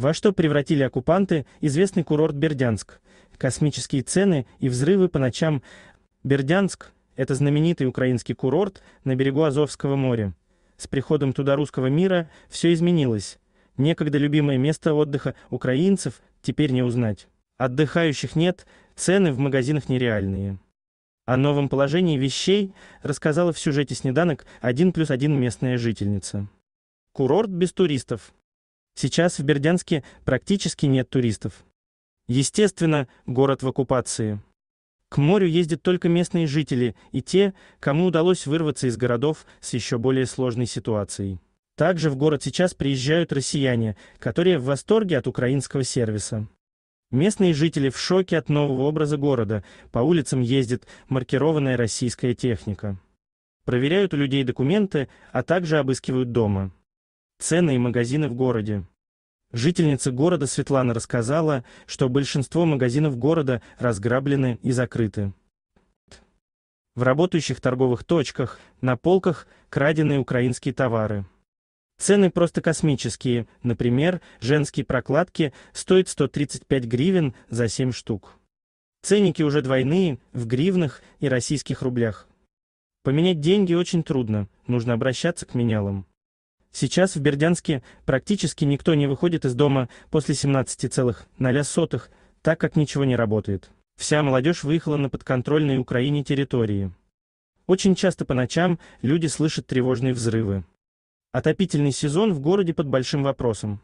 Во что превратили оккупанты известный курорт Бердянск, космические цены и взрывы по ночам. Бердянск – это знаменитый украинский курорт на берегу Азовского моря. С приходом туда русского мира все изменилось. Некогда любимое место отдыха украинцев теперь не узнать. Отдыхающих нет, цены в магазинах нереальные. О новом положении вещей рассказала в сюжете «Снеданок» 1 плюс 1 местная жительница. Курорт без туристов. Сейчас в Бердянске практически нет туристов. Естественно, город в оккупации. К морю ездят только местные жители и те, кому удалось вырваться из городов с еще более сложной ситуацией. Также в город сейчас приезжают россияне, которые в восторге от украинского сервиса. Местные жители в шоке от нового образа города. По улицам ездит маркированная российская техника. Проверяют у людей документы, а также обыскивают дома цены и магазины в городе. Жительница города Светлана рассказала, что большинство магазинов города разграблены и закрыты. В работающих торговых точках, на полках крадены украинские товары. Цены просто космические, например, женские прокладки стоят 135 гривен за 7 штук. Ценники уже двойные, в гривнах и российских рублях. Поменять деньги очень трудно, нужно обращаться к менялам. Сейчас в Бердянске практически никто не выходит из дома после 17,0, так как ничего не работает. Вся молодежь выехала на подконтрольные Украине территории. Очень часто по ночам люди слышат тревожные взрывы. Отопительный сезон в городе под большим вопросом.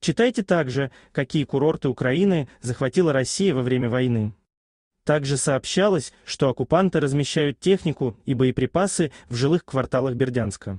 Читайте также, какие курорты Украины захватила Россия во время войны. Также сообщалось, что оккупанты размещают технику и боеприпасы в жилых кварталах Бердянска.